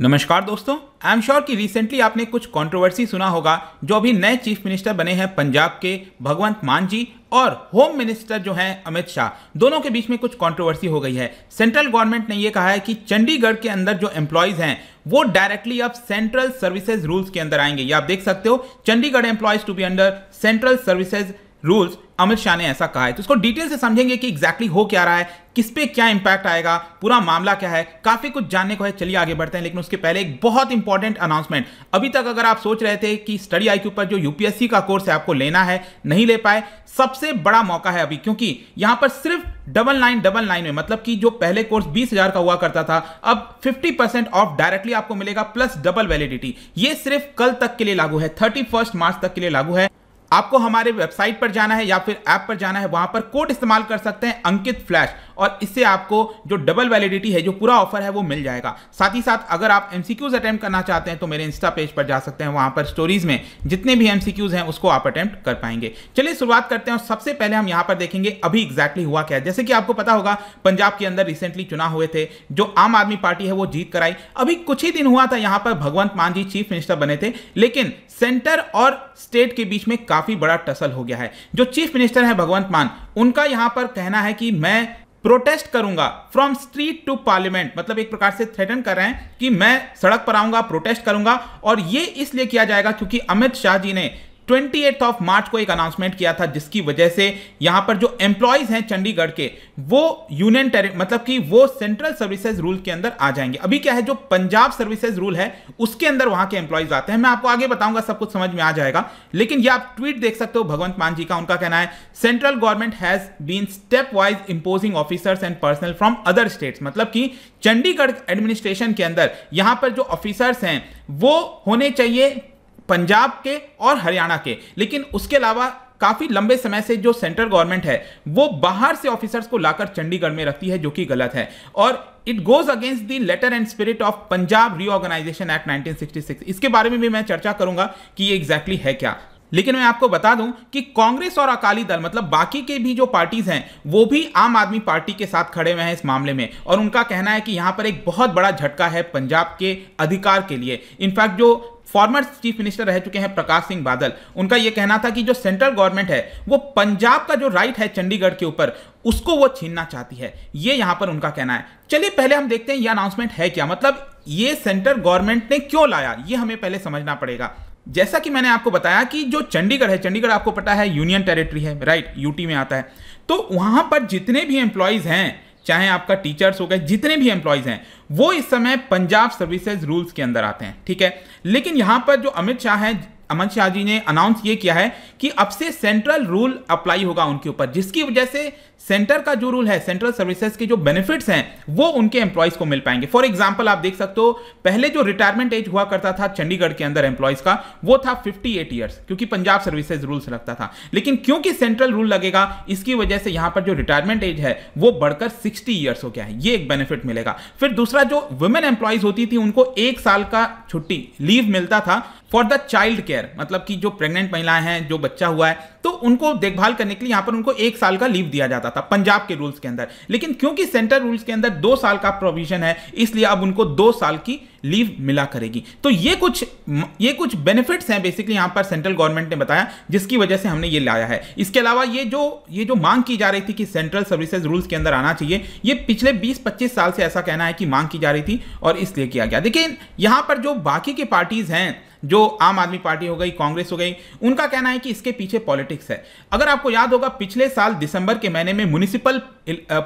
नमस्कार दोस्तों I am sure कि रिसेंटली आपने कुछ कंट्रोवर्सी सुना होगा जो अभी नए चीफ मिनिस्टर बने हैं पंजाब के भगवंत मान जी और होम मिनिस्टर जो हैं अमित शाह दोनों के बीच में कुछ कंट्रोवर्सी हो गई है सेंट्रल गवर्नमेंट ने यह कहा है कि चंडीगढ़ के अंदर जो एम्प्लॉयज हैं वो डायरेक्टली अब सेंट्रल सर्विसेज रूल्स के अंदर आएंगे ये आप देख सकते हो Chandigarh employees to be under central services rules Amit Shah ने ऐसा कहा है तो इसको डिटेल से समझेंगे कि एग्जैक्टली हो क्या रहा है किस पे क्या इंपैक्ट आएगा पूरा मामला क्या है काफी कुछ जानने को है चलिए आगे बढ़ते हैं लेकिन उसके पहले एक बहुत इंपॉर्टेंट अनाउंसमेंट अभी तक अगर आप सोच रहे थे कि स्टडी आई पर जो यूपीएससी का कोर्स है आपको लेना है नहीं ले पाए सबसे बड़ा मौका है अभी क्योंकि यहां पर सिर्फ डबल नाइन डबल नाइन में मतलब कि जो पहले कोर्स बीस हजार का हुआ करता था अब फिफ्टी परसेंट ऑफ डायरेक्टली आपको मिलेगा प्लस डबल वैलिडिटी ये सिर्फ कल तक के लिए लागू है थर्टी फर्स्ट मार्च तक के लिए लागू है आपको हमारे वेबसाइट पर जाना है या फिर ऐप पर जाना है वहां पर कोड इस्तेमाल कर सकते हैं अंकित फ्लैश और इससे आपको जो डबल वैलिडिटी है जो पूरा ऑफर है वो मिल जाएगा साथ ही साथ अगर आप एम सी करना चाहते हैं तो मेरे इंस्टा पेज पर जा सकते हैं वहाँ पर स्टोरीज में जितने भी एम हैं उसको आप अटैम्प्ट कर पाएंगे चलिए शुरुआत करते हैं और सबसे पहले हम यहाँ पर देखेंगे अभी एग्जैक्टली हुआ क्या जैसे कि आपको पता होगा पंजाब के अंदर रिसेंटली चुनाव हुए थे जो आम आदमी पार्टी है वो जीत कराई अभी कुछ ही दिन हुआ था यहाँ पर भगवंत मान जी चीफ मिनिस्टर बने थे लेकिन सेंटर और स्टेट के बीच में काफी बड़ा टसल हो गया है जो चीफ मिनिस्टर है भगवंत मान उनका यहाँ पर कहना है कि मैं प्रोटेस्ट करूंगा फ्रॉम स्ट्रीट टू पार्लियामेंट मतलब एक प्रकार से थ्रेटन कर रहे हैं कि मैं सड़क पर आऊंगा प्रोटेस्ट करूंगा और ये इसलिए किया जाएगा क्योंकि अमित शाह जी ने ट्वेंटी ऑफ मार्च को एक अनाउंसमेंट किया था जिसकी वजह से यहां पर जो एम्प्लॉयज हैं चंडीगढ़ के वो यूनियन टेरि मतलब कि वो सेंट्रल सर्विसेज रूल के अंदर आ जाएंगे अभी क्या है जो पंजाब सर्विसेज रूल है उसके अंदर वहां के एम्प्लॉयज आते हैं मैं आपको आगे बताऊंगा सब कुछ समझ में आ जाएगा लेकिन ये आप ट्वीट देख सकते हो भगवंत मान जी का उनका कहना है central government has been step wise imposing officers and personal from other states मतलब कि चंडीगढ़ एडमिनिस्ट्रेशन के अंदर यहां पर जो ऑफिसर्स हैं वो होने चाहिए पंजाब के और हरियाणा के लेकिन उसके अलावा काफ़ी लंबे समय से जो सेंट्रल गवर्नमेंट है वो बाहर से ऑफिसर्स को लाकर चंडीगढ़ में रखती है जो कि गलत है और it goes against the letter and spirit of Punjab reorganisation act 1966 इसके बारे में भी मैं चर्चा करूंगा कि ये एग्जैक्टली exactly है क्या लेकिन मैं आपको बता दूं कि कांग्रेस और अकाली दल मतलब बाकी के भी जो पार्टीज हैं वो भी आम आदमी पार्टी के साथ खड़े हुए हैं इस मामले में और उनका कहना है कि यहां पर एक बहुत बड़ा झटका है पंजाब के अधिकार के लिए इनफैक्ट जो फॉर्मर चीफ मिनिस्टर रह चुके हैं प्रकाश सिंह बादल उनका यह कहना था कि जो सेंट्रल गवर्नमेंट है वो पंजाब का जो राइट है चंडीगढ़ के ऊपर उसको वो छीनना चाहती है ये यहां पर उनका कहना है चलिए पहले हम देखते हैं ये अनाउंसमेंट है क्या मतलब ये सेंट्रल गवर्नमेंट ने क्यों लाया ये हमें पहले समझना पड़ेगा जैसा कि मैंने आपको बताया कि जो चंडीगढ़ है चंडीगढ़ आपको पता है यूनियन टेरिटरी है राइट यूटी में आता है तो वहां पर जितने भी एम्प्लॉयज हैं चाहे आपका टीचर्स हो गए जितने भी एम्प्लॉयज़ हैं वो इस समय पंजाब सर्विसेज रूल्स के अंदर आते हैं ठीक है लेकिन यहां पर जो अमित शाह हैं अमन शाह जी ने अनाउंस ये किया है कि अब से सेंट्रल रूल अप्लाई होगा उनके ऊपर जिसकी वजह से सेंटर का जो रूल है सेंट्रल सर्विसेज के जो बेनिफिट्स हैं वो उनके एम्प्लॉयज़ को मिल पाएंगे फॉर एग्जाम्पल आप देख सकते हो पहले जो रिटायरमेंट एज हुआ करता था चंडीगढ़ के अंदर एम्प्लॉयज़ का वो था 58 एट ईयर्स क्योंकि पंजाब सर्विसेज रूल्स लगता था लेकिन क्योंकि सेंट्रल रूल लगेगा इसकी वजह से यहां पर जो रिटायरमेंट एज है वो बढ़कर सिक्सटी ईयर्स हो गया है ये एक बेनिफिट मिलेगा फिर दूसरा जो वुमेन एम्प्लॉयज़ होती थी उनको एक साल का छुट्टी लीव मिलता था फॉर द चाइल्ड केयर मतलब कि जो प्रेग्नेंट महिलाएं हैं जो बच्चा हुआ है तो उनको देखभाल करने के लिए यहां पर उनको एक साल का लीव दिया जाता था पंजाब के रूल्स के अंदर लेकिन क्योंकि सेंट्रल रूल्स के अंदर दो साल का प्रोविजन है इसलिए अब उनको दो साल की लीव मिला करेगी तो ये कुछ ये कुछ बेनिफिट्स हैं बेसिकली यहां पर सेंट्रल गवर्नमेंट ने बताया जिसकी वजह से हमने ये लाया है इसके अलावा ये जो ये जो मांग की जा रही थी कि सेंट्रल सर्विसेज रूल्स के अंदर आना चाहिए ये पिछले 20-25 साल से ऐसा कहना है कि मांग की जा रही थी और इसलिए किया गया देखिए यहां पर जो बाकी के पार्टीज हैं जो आम आदमी पार्टी हो गई कांग्रेस हो गई उनका कहना है कि इसके पीछे पॉलिटिक्स पॉलिटिक्स है अगर आपको याद होगा पिछले साल दिसंबर के महीने में म्यूनिसिपल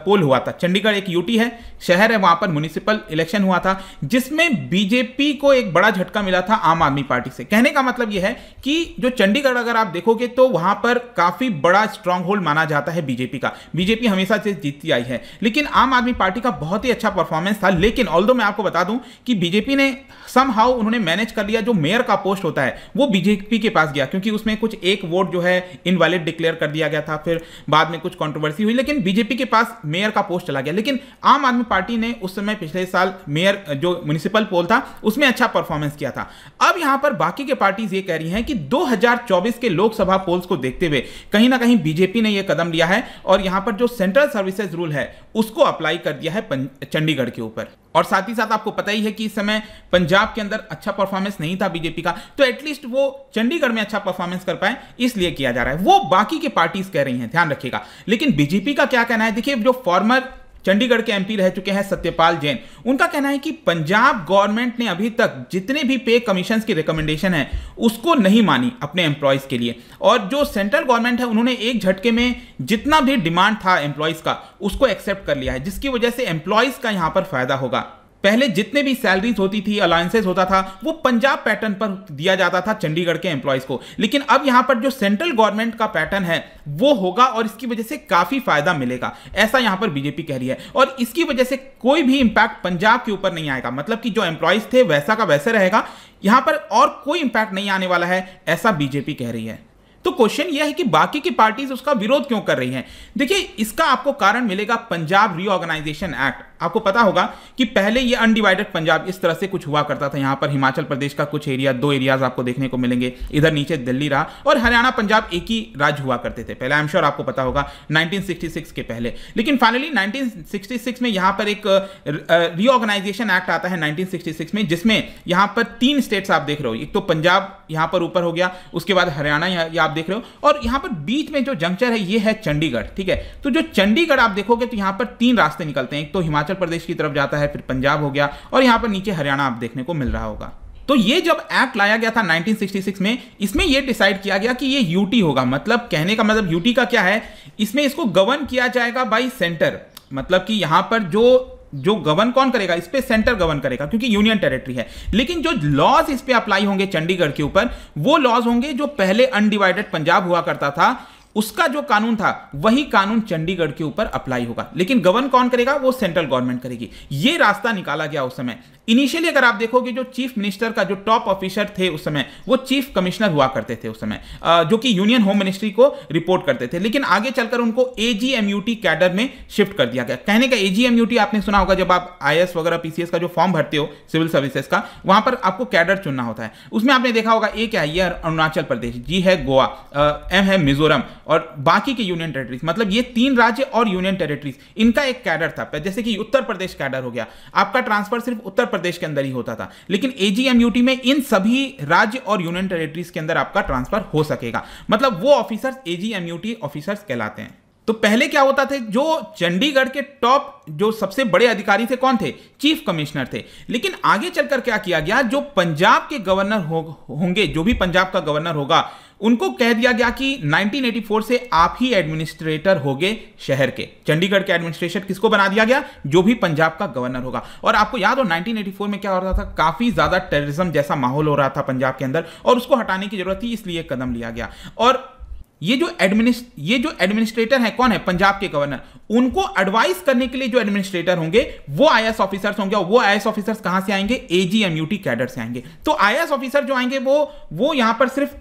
पोल हुआ था चंडीगढ़ एक यूटी है शहर है वहां पर म्यूनिसिपल इलेक्शन हुआ था जिसमें बीजेपी को एक बड़ा झटका मिला था आम आदमी पार्टी से कहने का मतलब यह है कि जो चंडीगढ़ अगर आप देखोगे तो वहां पर काफी बड़ा स्ट्रांग होल्ड माना जाता है बीजेपी का बीजेपी हमेशा से जीतती आई है लेकिन आम आदमी पार्टी का बहुत ही अच्छा परफॉर्मेंस था लेकिन ऑल मैं आपको बता दूं कि बीजेपी ने सम उन्होंने मैनेज कर लिया जो मेयर का पोस्ट होता है वो बीजेपी के पास गया क्योंकि उसमें कुछ एक वोट जो है इनवैलिड डिक्लेयर कर दिया गया था फिर बाद में कुछ कॉन्ट्रोवर्सी हुई लेकिन बीजेपी के पास मेयर का पोस्ट चला गया लेकिन आम आदमी पार्टी ने उस समय पिछले साल मेयर जो म्यूनिसिपल पोल था उसमें अच्छा परफॉर्मेंस किया था अब यहां पर बाकी के पार्टीज ये कह रही हैं कि 2024 के लोकसभा पोल्स को देखते हुए कहीं ना कहीं बीजेपी ने यह कदम लिया है और यहां पर जो सेंट्रल सर्विसेज रूल है उसको अप्लाई कर दिया है चंडीगढ़ के ऊपर और साथ ही साथ आपको पता ही है कि इस समय पंजाब के अंदर अच्छा परफॉर्मेंस नहीं था बीजेपी का तो एटलीस्ट वो चंडीगढ़ में अच्छा परफॉर्मेंस कर पाए इसलिए किया जा रहा है वो बाकी के पार्टीज कह रही हैं ध्यान रखिएगा लेकिन बीजेपी का क्या कहना है देखिए जो फॉर्मर चंडीगढ़ के एमपी रह चुके हैं सत्यपाल जैन उनका कहना है कि पंजाब गवर्नमेंट ने अभी तक जितने भी पे कमीशन की रिकमेंडेशन है उसको नहीं मानी अपने एम्प्लॉयज के लिए और जो सेंट्रल गवर्नमेंट है उन्होंने एक झटके में जितना भी डिमांड था एम्प्लॉयज का उसको एक्सेप्ट कर लिया है जिसकी वजह से एम्प्लॉयज का यहाँ पर फायदा होगा पहले जितने भी सैलरीज होती थी अलायंसेस होता था वो पंजाब पैटर्न पर दिया जाता था चंडीगढ़ के एम्प्लॉयज को लेकिन अब यहाँ पर जो सेंट्रल गवर्नमेंट का पैटर्न है वो होगा और इसकी वजह से काफी फायदा मिलेगा ऐसा यहाँ पर बीजेपी कह रही है और इसकी वजह से कोई भी इंपैक्ट पंजाब के ऊपर नहीं आएगा मतलब कि जो एम्प्लॉयज थे वैसा का वैसे रहेगा यहाँ पर और कोई इंपैक्ट नहीं आने वाला है ऐसा बीजेपी कह रही है तो क्वेश्चन यह है कि बाकी की पार्टीज उसका विरोध क्यों कर रही हैं देखिए इसका आपको कारण मिलेगा पंजाब रीऑर्गेनाइजेशन एक्ट आपको पता होगा कि पहले ये अनडिवाइडेड पंजाब इस तरह से कुछ हुआ करता था यहां पर हिमाचल प्रदेश का कुछ एरिया दो एरियाज आपको देखने को मिलेंगे इधर नीचे दिल्ली रहा और हरियाणा पंजाब एक ही राज्य हुआ करते थे पहले आई एम श्योर आपको पता होगा 1966 के पहले लेकिन फाइनली 1966 में यहां पर एक रीऑर्गेनाइजेशन एक्ट आता है 1966 में जिसमें यहां पर तीन स्टेट्स आप देख रहे हो एक तो पंजाब यहां पर ऊपर हो गया उसके बाद हरियाणा आप देख रहे हो और यहां पर बीच में जो जंक्चर है ये है चंडीगढ़ ठीक है तो जो चंडीगढ़ आप देखोगे तो यहां पर तीन रास्ते निकलते हैं एक तो हिमाचल प्रदेश की तरफ जाता है फिर पंजाब हो गया और यहां पर नीचे हरियाणा आप देखने को मिल रहा होगा तो ये जब एक्ट लाया गया था 1966 में इसमें ये डिसाइड किया गया कि ये यूटी होगा मतलब कहने का मतलब यूटी का क्या है इसमें इसको गवर्न किया जाएगा बाई सेंटर मतलब कि यहां पर जो जो गवर्न कौन करेगा इस पर सेंटर गवर्न करेगा क्योंकि यूनियन टेरिटरी है लेकिन जो लॉज इस पर अप्लाई होंगे चंडीगढ़ के ऊपर वो लॉज होंगे जो पहले अनडिवाइडेड पंजाब हुआ करता था उसका जो कानून था वही कानून चंडीगढ़ के ऊपर अप्लाई होगा लेकिन गवर्न कौन करेगा वो सेंट्रल गवर्नमेंट करेगी ये रास्ता निकाला गया उस समय इनिशियली अगर आप देखोगे जो चीफ मिनिस्टर का जो टॉप ऑफिसर थे उस समय वो चीफ कमिश्नर हुआ करते थे उस समय जो कि यूनियन होम मिनिस्ट्री को रिपोर्ट करते थे लेकिन आगे चलकर उनको एजीएमयूटी कैडर में शिफ्ट कर दिया गया कहने का एजीएमयूटी आपने सुना होगा जब आप आई वगैरह पीसीएस का जो फॉर्म भरते हो सिविल सर्विसेज का वहां पर आपको कैडर चुनना होता है उसमें आपने देखा होगा ए क्या है अरुणाचल प्रदेश जी है गोवा एम है मिजोरम और बाकी के यूनियन टेरिटरीज मतलब ये तीन राज्य और यूनियन टेरिटरीज इनका एक कैडर था जैसे कि उत्तर प्रदेश कैडर हो गया आपका ट्रांसफर सिर्फ उत्तर प्रदेश के अंदर ही होता था लेकिन एजीएमयूटी में इन सभी राज्य और यूनियन टेरिटरीज के अंदर आपका ट्रांसफर हो सकेगा मतलब वो ऑफिसर्स एजीएमयूटी ऑफिसर्स कहलाते हैं तो पहले क्या होता था जो चंडीगढ़ के टॉप जो सबसे बड़े अधिकारी थे कौन थे चीफ कमिश्नर थे लेकिन आगे चलकर क्या किया गया जो पंजाब के गवर्नर हो, होंगे जो भी पंजाब का गवर्नर होगा उनको कह दिया गया कि 1984 से आप ही एडमिनिस्ट्रेटर होगे शहर के चंडीगढ़ के एडमिनिस्ट्रेशन किसको बना दिया गया जो भी पंजाब का गवर्नर होगा और आपको याद हो 1984 में क्या हो रहा था काफी ज्यादा टेररिज्म जैसा माहौल हो रहा था पंजाब के अंदर और उसको हटाने की जरूरत थी इसलिए कदम लिया गया और ये जो एडमिनिस्ट ये जो एडमिनिस्ट्रेटर है कौन है पंजाब के गवर्नर उनको एडवाइस करने के लिए जो एडमिनिस्ट्रेटर होंगे वो आईएएस ऑफिसर्स होंगे वो आईएएस ऑफिसर्स कहां से आएंगे एजीएमयूटी कैडर से आएंगे तो आईएएस ऑफिसर जो आएंगे वो वो यहां पर सिर्फ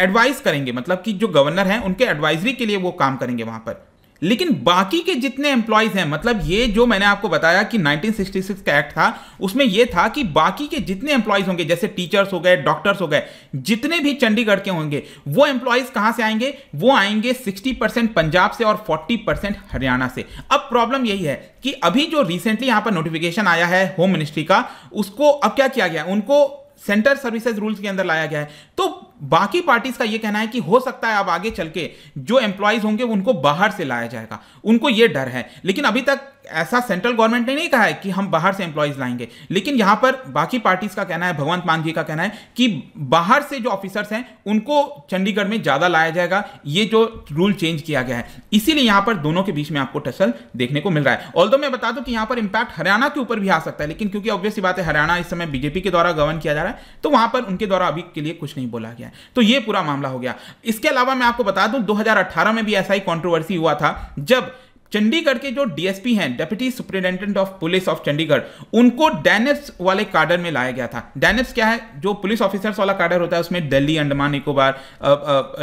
एडवाइस करेंगे मतलब कि जो गवर्नर हैं उनके एडवाइजरी के लिए वो काम करेंगे वहां पर लेकिन बाकी के जितने एम्प्लॉयज हैं मतलब ये जो मैंने आपको बताया कि 1966 का एक्ट था उसमें यह था कि बाकी के जितने एम्प्लॉयज होंगे जैसे टीचर्स हो गए डॉक्टर्स हो गए जितने भी चंडीगढ़ के होंगे वो एम्प्लॉयज कहां से आएंगे वो आएंगे 60 परसेंट पंजाब से और 40 परसेंट हरियाणा से अब प्रॉब्लम यही है कि अभी जो रिसेंटली यहां पर नोटिफिकेशन आया है होम मिनिस्ट्री का उसको अब क्या किया गया उनको सेंटर सर्विसेज रूल्स के अंदर लाया गया है तो बाकी पार्टीज का यह कहना है कि हो सकता है अब आगे चल के जो एम्प्लॉयज होंगे उनको बाहर से लाया जाएगा उनको यह डर है लेकिन अभी तक ऐसा सेंट्रल गवर्नमेंट ने नहीं कहा है कि हम बाहर से एम्प्लॉयज लाएंगे लेकिन यहां पर बाकी पार्टीज का कहना है भगवंत मान जी का कहना है कि बाहर से जो ऑफिसर्स हैं उनको चंडीगढ़ में ज़्यादा लाया जाएगा ये जो रूल चेंज किया गया है इसीलिए यहां पर दोनों के बीच में आपको टसल देखने को मिल रहा है ऑल मैं बता दूं कि यहां पर इंपैक्ट हरियाणा के ऊपर भी आ सकता है लेकिन क्योंकि ऑब्वियसली बात है हरियाणा इस समय बीजेपी के द्वारा गवर्न किया जा रहा है तो वहां पर उनके द्वारा अभी के लिए कुछ नहीं बोला गया तो यह पूरा मामला हो गया इसके अलावा मैं आपको बता दूं 2018 में भी ऐसा ही कॉन्ट्रोवर्सी हुआ था जब चंडीगढ़ के जो डीएसपी हैं deputy superintendent of police of Chandigarh उनको डेनिस वाले कार्डर में लाया गया था डेनिस क्या है जो पुलिस ऑफिसर्स वाला कार्डर होता है उसमें दिल्ली अंडमान निकोबार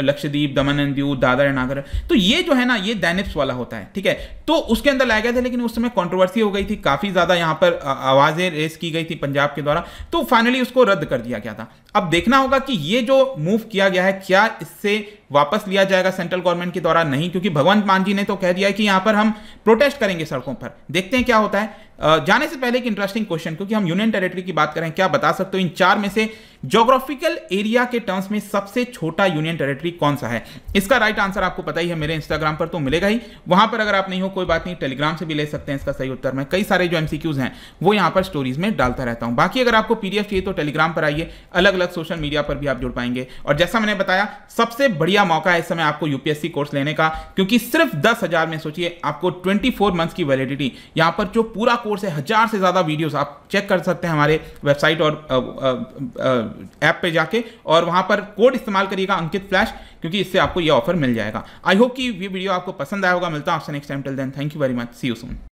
लक्षद्वीप दमन दीव दादर नागर तो ये जो है ना ये डेनिप्स वाला होता है ठीक है तो उसके अंदर लाया गया था लेकिन उस समय कॉन्ट्रोवर्सी हो गई थी काफ़ी ज़्यादा यहाँ पर आवाज़ें रेस की गई थी पंजाब के द्वारा तो फाइनली उसको रद्द कर दिया गया था अब देखना होगा कि ये जो मूव किया गया है क्या इससे वापस लिया जाएगा सेंट्रल गवर्नमेंट के द्वारा नहीं क्योंकि भगवंत मान जी ने तो कह दिया है कि यहां पर हम प्रोटेस्ट करेंगे सड़कों पर देखते हैं क्या होता है जाने से पहले एक इंटरेस्टिंग क्वेश्चन क्योंकि हम यूनियन टेरिटरी की बात करें क्या बता सकते हो इन चार में से जोग्राफिकल एरिया के टर्म्स में सबसे छोटा यूनियन टेरिटरी कौन सा है इसका राइट आंसर आपको पता ही है मेरे इंस्टाग्राम पर तो मिलेगा ही वहां पर अगर आप नहीं हो कोई बात नहीं टेलीग्राम से भी ले सकते हैं इसका सही उत्तर में कई सारे जो एमसीक्यूज हैं वो यहां पर स्टोरीज में डालता रहता हूं बाकी अगर आपको पीडीएफ चाहिए तो टेलीग्राम पर आइए अलग अलग सोशल मीडिया पर भी आप जुड़ पाएंगे और जैसा मैंने बताया सबसे बढ़िया मौका है इस समय आपको यूपीएससी कोर्स लेने का क्योंकि सिर्फ दस में सोचिए आपको ट्वेंटी मंथ्स की वैलिडिटी यहां पर जो पूरा कोर्स है हज़ार से ज़्यादा वीडियोस आप चेक कर सकते हैं हमारे वेबसाइट और ऐप पे जाके और वहाँ पर कोड इस्तेमाल करिएगा अंकित फ्लैश क्योंकि इससे आपको यह ऑफर मिल जाएगा आई होप कि ये वीडियो आपको पसंद आया होगा मिलता है आपसे next time till then thank you very much see you soon